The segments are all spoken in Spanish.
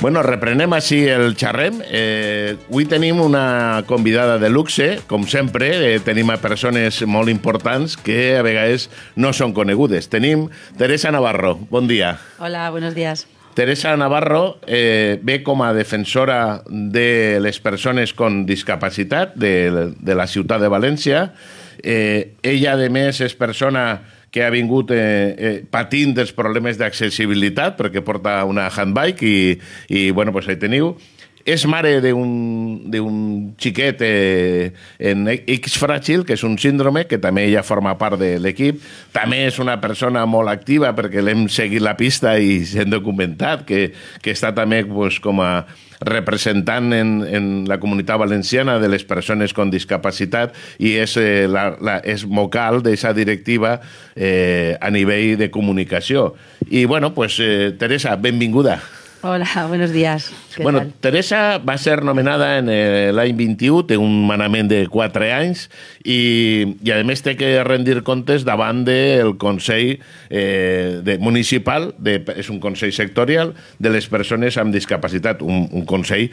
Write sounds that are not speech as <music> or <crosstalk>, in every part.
Bueno, reprenem així el xerrem. Eh, avui tenim una convidada de luxe, com sempre. Eh, tenim a persones molt importants que a vegades no són conegudes. Tenim Teresa Navarro. Bon dia. Hola, buenos días. Teresa Navarro eh, ve com a defensora de les persones amb discapacitat de, de la ciutat de València. Eh, ella, a més, és persona que ha vingut eh, eh, patint dels problemes d'accessibilitat, perquè porta una handbike i, i bueno, pues ahí teniu és mare d'un xiquet eh, en X fràgil, que és un síndrome, que també ella forma part de l'equip. També és una persona molt activa perquè l'hem seguit la pista i s'hem documentat, que, que està també pues, com a representant en, en la comunitat valenciana de les persones amb discapacitat i és, eh, la, la, és vocal d'aquesta directiva eh, a nivell de comunicació. I, bueno, pues, eh, Teresa, benvinguda. Benvinguda. Hola, buenos días. bueno, tal? Teresa va ser nomenada en l'any 21, té un manament de 4 anys i, i a més té que rendir comptes davant del Consell eh, de, municipal, de, és un Consell sectorial, de les persones amb discapacitat, un, un Consell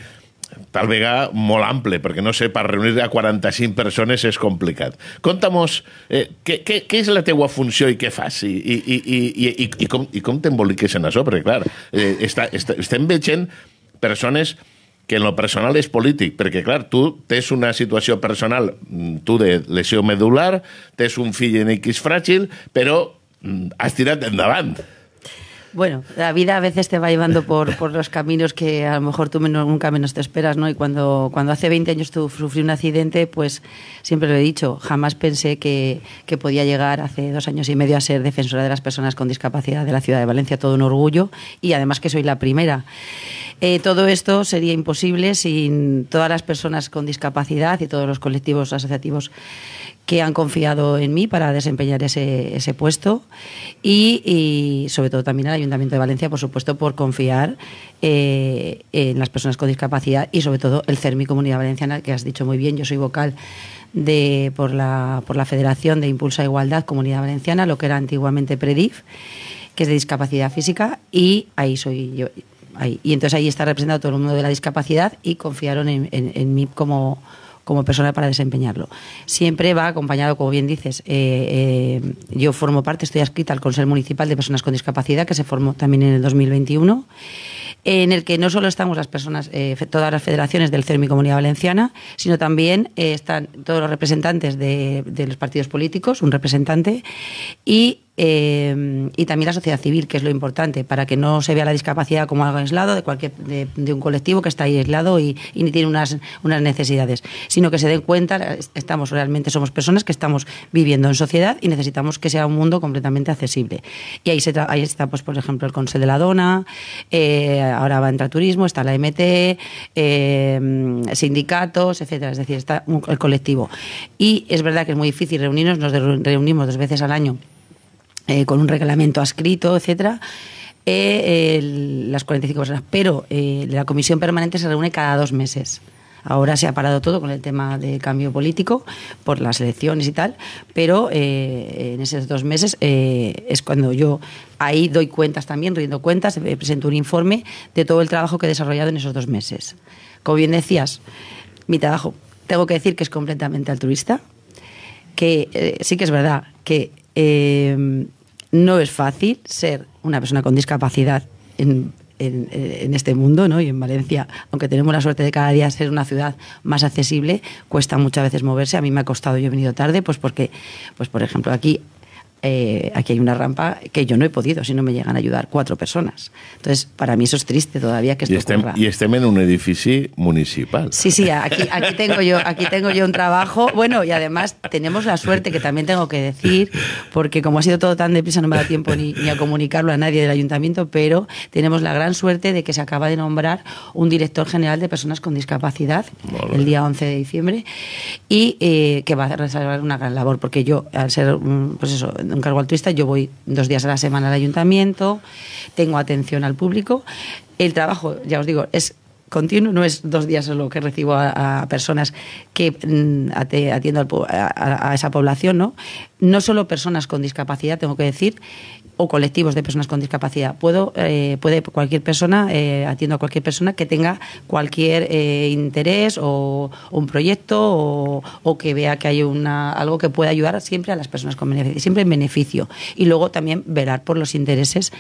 tal vegada molt ample, perquè no sé, per reunir a 45 persones és complicat. contam eh, què, què, què és la teua funció i què fas i, i, i, i, i, i com, i com t'emboliques en això, perquè clar, eh, està, està, estem veient persones que en lo personal és polític, perquè clar, tu tens una situació personal, mm, tu de lesió medular, tens un fill en X fràgil, però mm, has tirat endavant. Bueno, la vida a veces te va llevando por, los caminos que a lo mejor tú menos, nunca menos te esperas, ¿no? Y cuando, cuando hace 20 años tú sufrí un accidente, pues siempre lo he dicho, jamás pensé que, que podía llegar hace dos años y medio a ser defensora de las personas con discapacidad de la ciudad de Valencia, todo un orgullo, y además que soy la primera. Eh, todo esto sería imposible sin todas las personas con discapacidad y todos los colectivos asociativos que han confiado en mí para desempeñar ese, puesto y, sobre todo también al Ayuntamiento de Valencia, por supuesto, por confiar eh, en las personas con discapacidad y sobre todo el CERMI Comunidad Valenciana, que has dicho muy bien, yo soy vocal de, por, la, por la Federación de Impulsa Igualdad Comunidad Valenciana, lo que era antiguamente PREDIF, que es de discapacidad física, y ahí soy yo y entonces ahí está representado todo el mundo de la discapacidad y confiaron en, mí como, como persona para desempeñarlo. Siempre va acompañado, como bien dices, eh, eh, yo formo parte, estoy adscrita al Consejo Municipal de Personas con Discapacidad, que se formó también en el 2021, en el que no solo estamos las personas, eh, todas las federaciones del CERMI Comunidad Valenciana, sino también están todos los representantes de, de los partidos políticos, un representante, y Em, y también la sociedad civil, que es lo importante, para que no se vea la discapacidad como algo aislado de, cualquier, de, un colectivo que está ahí aislado y, y tiene unas, unas necesidades, sino que se den cuenta, estamos realmente somos personas que estamos viviendo en sociedad y necesitamos que sea un mundo completamente accesible. Y ahí, se ahí está, pues, por ejemplo, el Consejo de la Dona, eh, ahora va a entrar turismo, está la MT, em, sindicatos, etcétera, es decir, está el colectivo. Y es verdad que es muy difícil reunirnos, nos reunimos dos veces al año eh, con un reglamento adscrito, etcétera. Eh, las 45 horas. Pero eh, la comisión permanente se reúne cada dos meses. Ahora se ha parado todo con el tema de cambio político por las elecciones y tal, pero en esos dos meses es cuando yo ahí doy cuentas también, rindo cuentas, presento un informe de todo el trabajo que he desarrollado en esos dos meses. Como bien decías, mi trabajo, tengo que decir que es completamente altruista, que sí que es verdad que no es fácil ser una persona con discapacidad en, en, este mundo, ¿no? Y en Valencia, aunque tenemos la suerte de cada día ser una ciudad más accesible, cuesta muchas veces moverse. A mí me ha costado, yo he venido tarde, pues porque, pues por ejemplo, aquí eh, aquí hay una rampa que yo no he podido, si no me llegan a ayudar cuatro personas. Entonces, para mí eso es triste todavía que esto y esté en un edificio municipal. Sí, sí, aquí, aquí, tengo yo, aquí tengo yo un trabajo. Bueno, y además tenemos la suerte, que también tengo que decir, porque como ha sido todo tan deprisa no me da tiempo ni, a comunicarlo a nadie del ayuntamiento, pero tenemos la gran suerte de que se acaba de nombrar un director general de personas con discapacidad el día 11 de diciembre y eh, que va a reservar una gran labor, porque yo, al ser pues eso, un cargo altruista, yo voy dos días a la semana al ayuntamiento, tengo atención al público. El trabajo, ya os digo, es continuo, no es dos días solo que recibo a, personas que mm, atiendo a, a, esa población, ¿no? No solo personas con discapacidad, tengo que decir, o colectivos de personas con discapacidad. Puedo, eh, puede cualquier persona, eh, atiendo a cualquier persona que tenga cualquier eh, interés o, un proyecto o, que vea que hay una, algo que pueda ayudar siempre a las personas con beneficio, siempre en beneficio. Y luego también velar por los intereses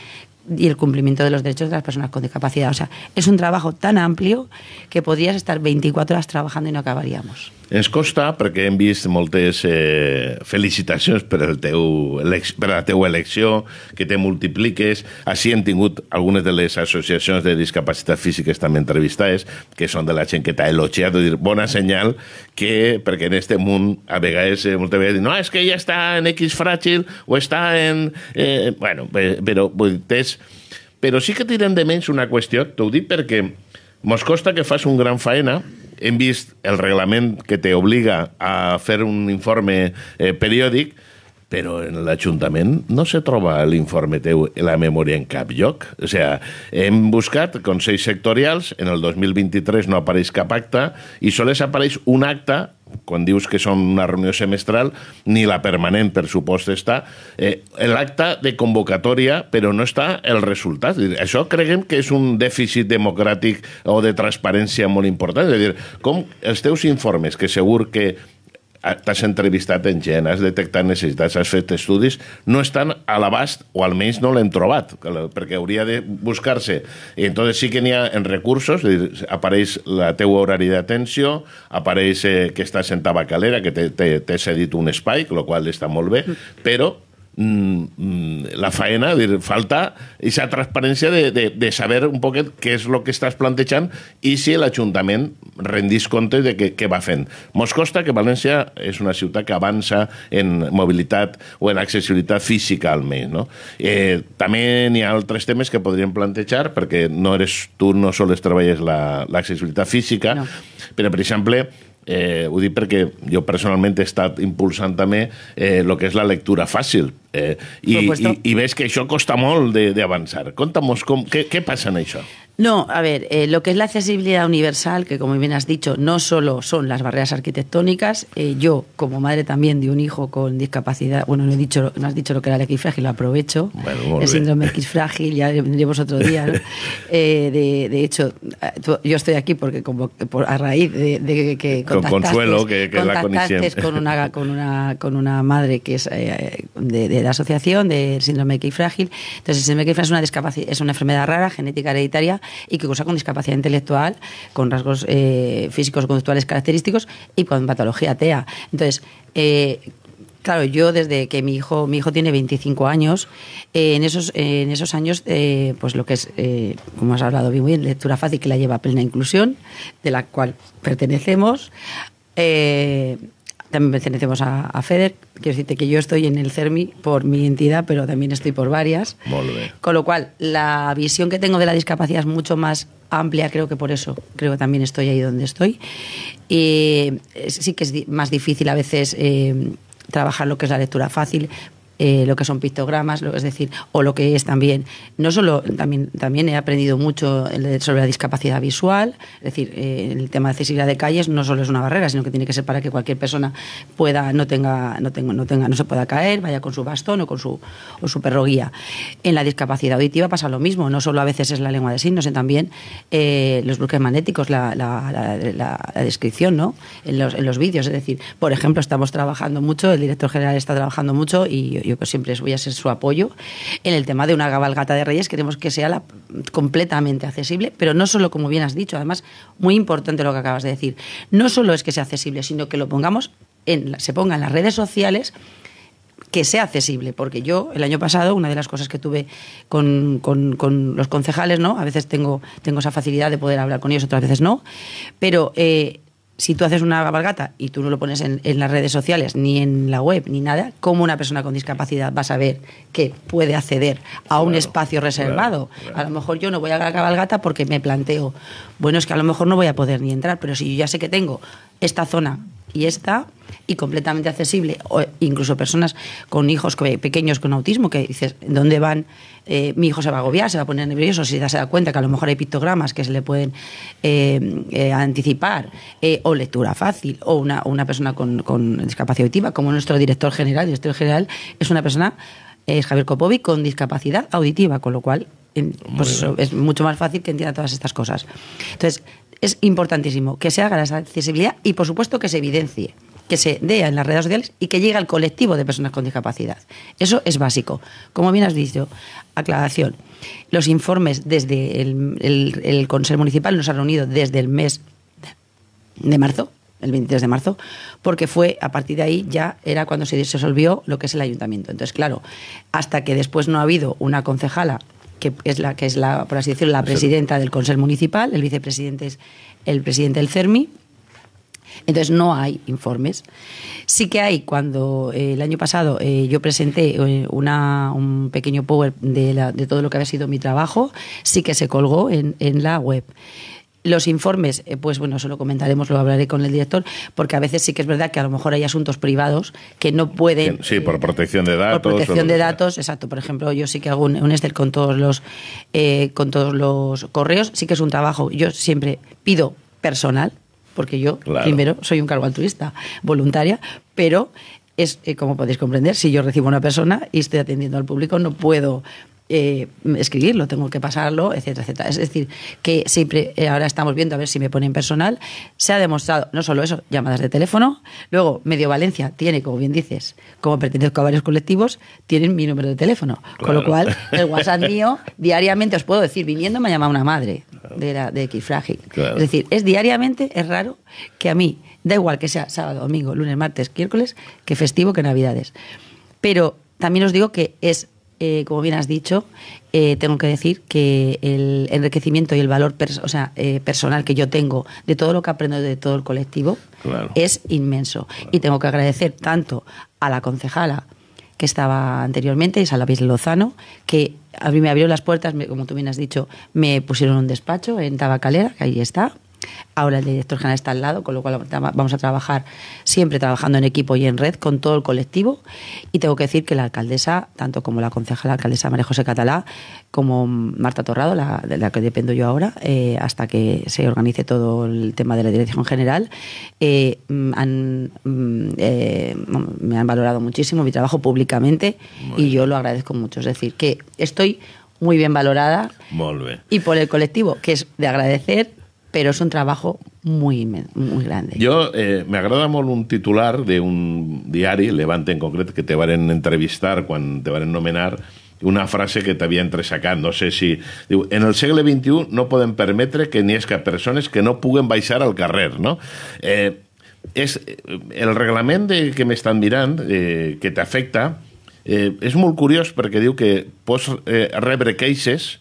y el cumplimiento de los derechos de las personas con discapacidad. O sea, es un trabajo tan amplio que podrías estar 24 horas trabajando y no acabaríamos. Ens costa perquè hem vist moltes eh, felicitacions per, el teu, per la teua elecció, que te multipliques. Així hem tingut algunes de les associacions de discapacitat físiques també entrevistades, que són de la gent que t'ha elogiat, dir, bona senyal, que, perquè en este món a vegades, eh, moltes vegades, no, és que ja està en X fràgil o està en... Eh, bueno, però tens però sí que tirem de menys una qüestió, t'ho dic perquè mos costa que fas un gran faena, hem vist el reglament que te obliga a fer un informe eh, periòdic, però en l'Ajuntament no se troba l'informe teu, la memòria en cap lloc. O sigui, hem buscat consells sectorials, en el 2023 no apareix cap acte, i només apareix un acte quan dius que són una reunió semestral, ni la permanent, per supost, està. Eh, L'acte de convocatòria, però no està el resultat. Dir, això creguem que és un dèficit democràtic o de transparència molt important. És a dir, com els teus informes, que segur que t'has entrevistat en gent, has detectat necessitats, has fet estudis, no estan a l'abast, o almenys no l'hem trobat, perquè hauria de buscar-se. I entonces sí que n'hi ha en recursos, apareix la teua horari d'atenció, apareix eh, que estàs en tabacalera, que t'he cedit un espai, el qual està molt bé, mm. però Mm, mm, la faena, dir, falta aquesta transparència de, de, de saber un poquet què és el que estàs plantejant i si l'Ajuntament rendís compte de què, què va fent. Mos costa que València és una ciutat que avança en mobilitat o en accessibilitat física almenys. No? Eh, també n'hi ha altres temes que podríem plantejar perquè no eres, tu no sols treballes l'accessibilitat la, física, no. però per exemple Eh, ho dic perquè jo personalment he estat impulsant també eh, que és la lectura fàcil. Eh, i, i, I veig que això costa molt d'avançar. Conta'm nos què, què passa en això? No, a ver, eh, lo que es la accesibilidad universal, que como bien has dicho, no solo son las barreras arquitectónicas, eh, yo como madre también de un hijo con discapacidad, bueno, no, he dicho, no has dicho lo que era el X frágil, lo aprovecho, el síndrome X frágil, ya vendríamos otro día, <laughs> eh, de, hecho, yo estoy aquí porque como, por, a raíz de, que con Consuelo, que, contactaste con una, con, una, con una madre que es de, la asociación del síndrome X frágil, entonces el síndrome X frágil es una, discapacidad, es una enfermedad rara, genética hereditaria, y que usa con discapacidad intelectual, con rasgos eh, físicos o conductuales característicos y con patología TEA. Entonces, eh, claro, yo desde que mi hijo, mi hijo tiene 25 años, eh, en, esos, en esos años, pues lo que es, como has hablado bien, bien, lectura fácil que la lleva a plena inclusión, de la cual pertenecemos. También pertenecemos a, FEDER. Quiero decirte que yo estoy en el CERMI por mi entidad, pero también estoy por varias. Con lo cual, la visión que tengo de la discapacidad es mucho más amplia, creo que por eso creo también estoy ahí donde estoy. Y eh, sí que es más difícil a veces eh, trabajar lo que es la lectura fácil, eh, lo que son pictogramas, es decir, o lo que es también, no solo, también, también he aprendido mucho sobre la discapacidad visual, es decir, eh, el tema de accesibilidad de calles no solo es una barrera, sino que tiene que ser para que cualquier persona pueda, no tenga, no tenga, no tenga, no se pueda caer, vaya con su bastón o con su, o su perro guía. En la discapacidad auditiva pasa lo mismo, no solo a veces es la lengua de signos, sino también eh, los bloques magnéticos, la, descripción, ¿no? en los vídeos, es decir, por ejemplo, estamos trabajando mucho, el director general está trabajando mucho y yo pues siempre voy a ser su apoyo. En el tema de una cabalgata de Reyes queremos que sea completamente accesible, pero no solo, como bien has dicho, además, muy importante lo que acabas de decir, no solo es que sea accesible, sino que lo pongamos en, se ponga en las redes sociales que sea accesible, porque yo el año pasado una de las cosas que tuve con, los concejales, ¿no? A veces tengo, tengo esa facilidad de poder hablar con ellos, otras veces no, pero eh, si tú haces una cabalgata y tú no lo pones en, las redes sociales, ni en la web, ni nada, ¿cómo una persona con discapacidad va a saber que puede acceder a un espacio reservado? A lo mejor yo no voy a la cabalgata porque me planteo, bueno, es que a lo mejor no voy a poder ni entrar, pero si yo ya sé que tengo esta zona y está y completamente accesible, o incluso personas con hijos pequeños con autismo que dices, ¿dónde van? Eh, mi hijo se va a agobiar, se va a poner nervioso, si ya se da cuenta que a lo mejor hay pictogramas que se le pueden eh, eh, anticipar, o lectura fácil, o una, persona con, discapacidad auditiva, como nuestro director general, director este general es una persona, es Javier Copovi con discapacidad auditiva, con lo cual pues, es mucho más fácil que entienda todas estas cosas. Entonces, es importantísimo que se haga la accesibilidad y, por supuesto, que se evidencie, que se dé en las redes sociales y que llegue al colectivo de personas con discapacidad. Eso es básico. Como bien has dicho, aclaración. Los informes desde el, Consejo Municipal nos han reunido desde el mes de marzo, el 23 de marzo, porque fue a partir de ahí ya era cuando se resolvió lo que es el ayuntamiento. Entonces, claro, hasta que después no ha habido una concejala que es la, que es la por así decirlo, la presidenta del Consejo Municipal, el vicepresidente es el presidente del CERMI. Entonces no hay informes. Sí que hay, cuando eh, el año pasado eh, yo presenté eh, una, un pequeño power de, de, todo lo que había sido mi trabajo, sí que se colgó en, en la web. Los informes, eh, pues bueno, eso lo comentaremos, lo hablaré con el director, porque a veces sí que es verdad que a lo mejor hay asuntos privados que no pueden. Sí, por eh, protección de datos. Por protección de datos, exacto. Por ejemplo, yo sí que hago un, con todos los eh, con todos los correos. Sí que es un trabajo. Yo siempre pido personal, porque yo primero soy un cargo altruista, voluntaria, pero es, como podéis comprender, si yo recibo una persona y estoy atendiendo al público, no puedo eh, escribirlo, tengo que pasarlo, etcétera, etcétera. Es decir, que siempre, eh, ahora estamos viendo a ver si me ponen personal, se ha demostrado, no solo eso, llamadas de teléfono, luego Medio Valencia tiene, como bien dices, como pertenezco a varios colectivos, tienen mi número de teléfono, con lo cual el <laughs> WhatsApp mío diariamente, os puedo decir, viniendo me ha llamado una madre de, la, de Es decir, es diariamente, es raro que a mí, da igual que sea sábado, domingo, lunes, martes, miércoles, que festivo, que navidades. Pero también os digo que es eh, como bien has dicho, eh, tengo que decir que el enriquecimiento y el valor eh, personal que yo tengo de todo lo que aprendo de todo el colectivo es inmenso. Y tengo que agradecer tanto a la concejala que estaba anteriormente, Salavis Lozano, que a mí me abrió las puertas, como tú bien has dicho, me pusieron un despacho en Tabacalera, que ahí está, Ahora el director general está al lado, con lo cual vamos a trabajar siempre trabajando en equipo y en red con todo el colectivo. Y tengo que decir que la alcaldesa, tanto como la concejala alcaldesa María José Catalá, como Marta Torrado, de la que dependo yo ahora, eh, hasta que se organice todo el tema de la dirección general, eh, mm, mm, eh, me han valorado muchísimo mi trabajo públicamente y yo lo agradezco mucho. Es decir, que estoy muy bien valorada y por el colectivo, que es de agradecer pero es un trabajo muy, muy grande. Jo, eh, m'agrada molt un titular d'un diari, Levante en concret, que te varen entrevistar quan te varen nomenar, una frase que t'havia entresacat, no sé si... Diu, en el segle XXI no podem permetre que n'hi és que persones que no puguen baixar al carrer, no? Eh, és, eh, el reglament de, que m'estan mirant, eh, que t'afecta, eh, és molt curiós perquè diu que pots eh, rebre queixes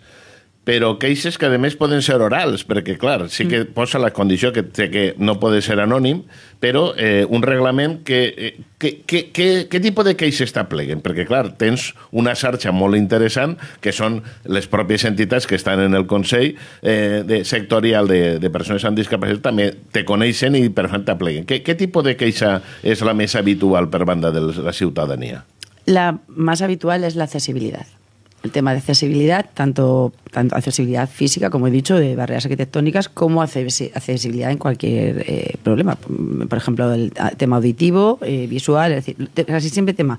però queixes que a més poden ser orals, perquè clar, sí que mm. posa la condició que, que no pot ser anònim, però eh, un reglament que, eh, que, que, que, que tipus de queixes t'apleguen? Perquè clar, tens una xarxa molt interessant que són les pròpies entitats que estan en el Consell eh, de sectorial de, de persones amb discapacitat també te coneixen i per tant t'apleguen. Què, tipus de queixa és la més habitual per banda de la ciutadania? La més habitual és la el tema de accesibilidad, tanto, tanto accesibilidad física, como he dicho, de barreras arquitectónicas, como accesibilidad en cualquier eh, problema. Por ejemplo, el tema auditivo, eh, visual, es decir, casi siempre tema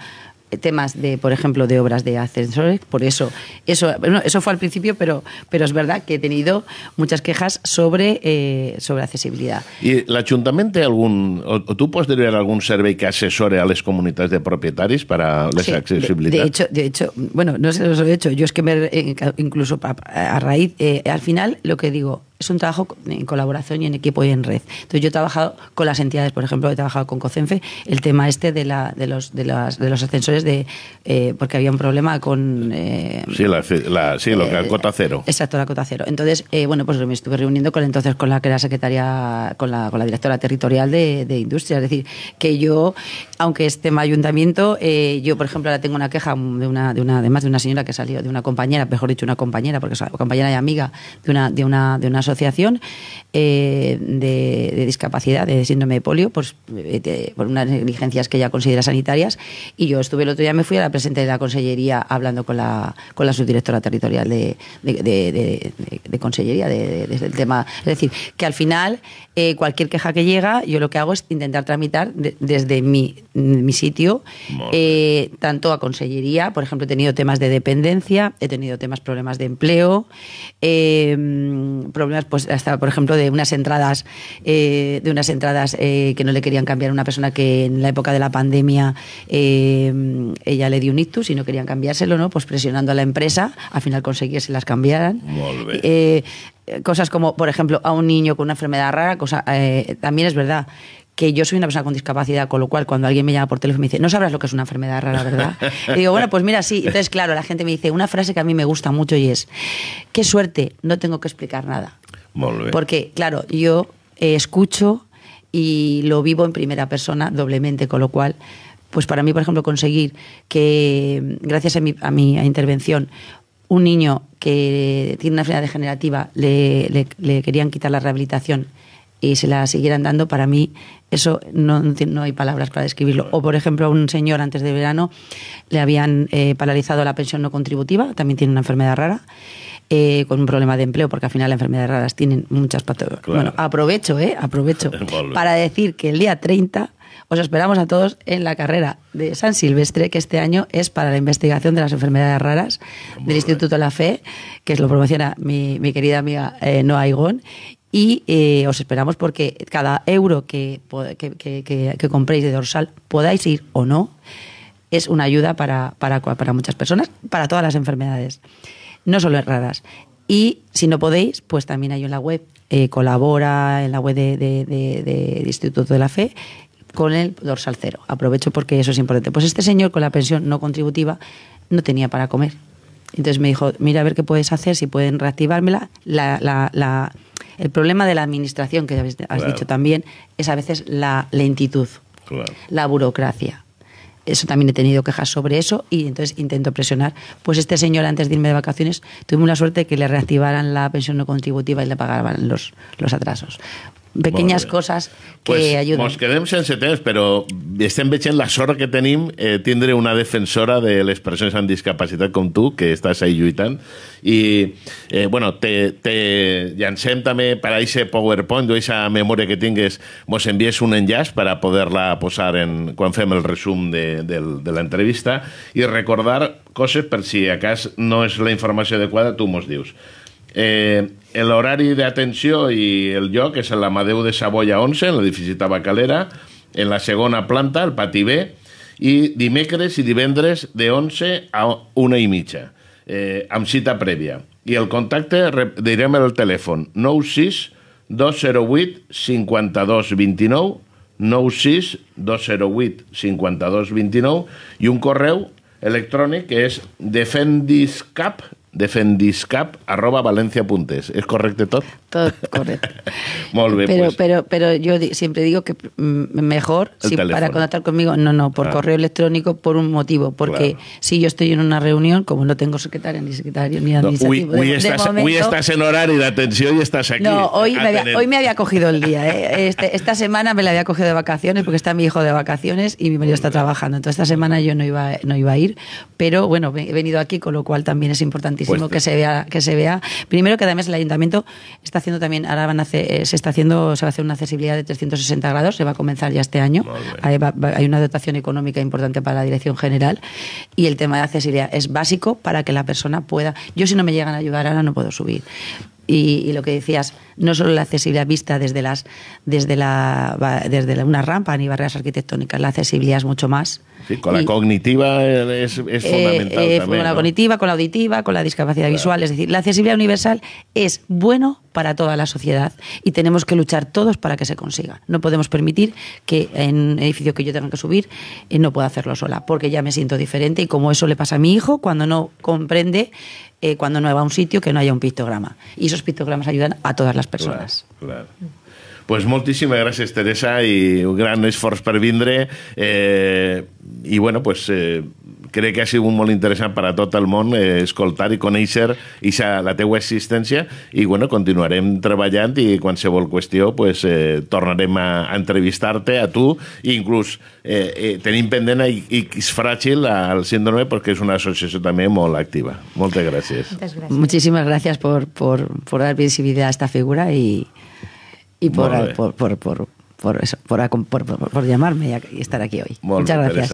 temas de, por ejemplo, de obras de ascensores, por eso, eso, bueno, eso fue al principio, pero, pero es verdad que he tenido muchas quejas sobre, eh, sobre accesibilidad. ¿Y el ayuntamiento algún o, tú puedes derivar algún survey que asesore a las comunidades de propietarios para la accesibilidad? De, hecho, bueno, no se lo he hecho, yo es que me, incluso a, raíz, eh, al final lo que digo, es un trabajo en colaboración y en equipo y en red. Entonces yo he trabajado con las entidades, por ejemplo, he trabajado con COCENFE el tema este de, la, de, los, de, los ascensores, de, eh, porque había un problema con... Eh, sí, la, eh, cota cero. Exacto, la cota cero. Entonces, bueno, pues me estuve reuniendo con entonces con la que era secretaria, con la, con la directora territorial de, industria. Es decir, que yo, aunque es tema ayuntamiento, yo, por ejemplo, ahora tengo una queja de una, de una, además de una señora que ha salido de una compañera, mejor dicho, una compañera, porque es compañera y amiga de una, de una, de una asociación eh, de, discapacidad, de síndrome de polio, pues, eh, por unas negligencias que ella considera sanitarias. Y yo estuve el otro día, me fui a la presente de la consellería hablando con la, con la subdirectora territorial de, de consellería el tema. Es decir, que al final eh, cualquier queja que llega, yo lo que hago es intentar tramitar desde mi, sitio, tanto a consellería, por ejemplo, he tenido temas de dependencia, he tenido temas problemas de empleo, problemas pues hasta, por ejemplo, de unas entradas, eh, de unas entradas eh, que no le querían cambiar a una persona que en la época de la pandemia eh, ella le dio un ictus y no querían cambiárselo, ¿no? Pues presionando a la empresa, al final conseguí que las cambiaran cosas como, por ejemplo, a un niño con una enfermedad rara, cosa, también es verdad que yo soy una persona con discapacidad, con lo cual cuando alguien me llama por teléfono y me dice, no sabrás lo que es una enfermedad rara, ¿verdad? y <laughs> digo, bueno, pues mira, sí. Entonces, claro, la gente me dice una frase que a mí me gusta mucho y es, qué suerte, no tengo que explicar nada. Porque, claro, yo eh, escucho y lo vivo en primera persona doblemente, con lo cual, pues para mí, por ejemplo, conseguir que, gracias a mi, a mi intervención, un niño que tiene una enfermedad degenerativa le, querían quitar la rehabilitación y se la siguieran dando, para mí eso no, hay palabras para describirlo. O, por ejemplo, a un señor antes de verano le habían eh, paralizado la pensión no contributiva, también tiene una enfermedad rara, eh, con un problema de empleo, porque al final las enfermedades raras tienen muchas patologías. Bueno, aprovecho, ¿eh? Aprovecho <laughs> para decir que el día 30 os esperamos a todos en la carrera de San Silvestre, que este año es para la investigación de las enfermedades raras del Instituto La Fe, que lo promociona mi, querida amiga eh, Noa Igón. Y eh, os esperamos porque cada euro que, que, que, que compréis de dorsal, podáis ir o no, es una ayuda para, para, para muchas personas, para todas las enfermedades no solo raras. Y si no podéis, pues también hay en la web, eh, colabora en la web de, Instituto de la Fe con el dorsal cero. Aprovecho porque eso es importante. Pues este señor con la pensión no contributiva no tenía para comer. Entonces me dijo, mira a ver qué puedes hacer, si pueden reactivármela. la, el problema de la administración, que has dicho también, es a veces la lentitud, la burocracia eso también he tenido quejas sobre eso y entonces intento presionar. Pues este señor antes de irme de vacaciones tuvimos la suerte de que le reactivaran la pensión no contributiva y le pagaban los, los atrasos. pequeñas cosas que pues ayuden. Ens quedem sense temps, però estén veient la sort que tenim eh, tindre una defensora de les persones amb discapacitat com tu, que estàs ahí lluitant. I, eh, bueno, te, te llancem també per a aquest PowerPoint o aquesta memòria que tingues, mos envies un enllaç per a poder-la posar en, quan fem el resum de, de, de l'entrevista i recordar coses per si a cas no és la informació adequada, tu mos dius. Eh, L'horari d'atenció i el lloc és a l'Amadeu de Savoia 11, en l'edifici Tabacalera, en la segona planta, el pati B, i dimecres i divendres de 11 a una i mitja, eh, amb cita prèvia. I el contacte, direm el telèfon, 96 208 52 29, 96 208 52 29, i un correu electrònic que és defendiscap, defendiscap@valencia.puntes ¿Es correcto todo? Todo correcto. <laughs> pero, pues. pero, pero yo siempre digo que mm, mejor para contactar conmigo, no, no, por ah. correo electrónico por un motivo, porque si yo estoy en una reunión, como no tengo secretaria ni secretario ni administrativo, hoy, de, estás, hoy, estás, en horario de atención y estás aquí. No, hoy me, había, cogido el día. ¿eh? Este, esta semana me la había cogido de vacaciones porque está mi hijo de vacaciones y mi marido está trabajando. Entonces esta semana yo no iba, no iba a ir, pero bueno, he venido aquí, con lo cual también es importantísimo que se vea, que se vea. Primero que además el ayuntamiento está haciendo también, ahora van a hacer, eh, se está haciendo, se va a hacer una accesibilidad de 360 grados, se va a comenzar ya este año. Hay, una dotación económica importante para la dirección general y el tema de accesibilidad es básico para que la persona pueda. Yo si no me llegan a ayudar ahora no puedo subir. Y, lo que decías, no solo la accesibilidad vista desde las desde la desde una rampa ni barreras arquitectónicas, la accesibilidad es mucho más con la cognitiva es, eh, fundamental eh, también. Con la cognitiva, con la auditiva, con la discapacidad visual. Es decir, la accesibilidad universal es bueno para toda la sociedad y tenemos que luchar todos para que se consiga. No podemos permitir que en un edificio que yo tenga que subir eh, no pueda hacerlo sola, porque ya me siento diferente y como eso le pasa a mi hijo cuando no comprende, cuando no va a un sitio que no haya un pictograma. Y esos pictogramas ayudan a todas las personas. claro. pues moltíssimes gràcies, Teresa, i un gran esforç per vindre. Eh, I, bueno, pues, eh, crec que ha sigut molt interessant per a tot el món eh, escoltar i conèixer i la teua existència i, bueno, continuarem treballant i qualsevol qüestió, pues, eh, tornarem a, a entrevistar-te a tu i inclús eh, eh, tenim pendent a X Fràgil al síndrome perquè és una associació també molt activa. Moltes gràcies. Moltes gràcies. Moltíssimes gràcies per, dar visibilitat a aquesta figura y y por, por, por, por, eso, por, llamarme y estar aquí hoy. Muchas gracias.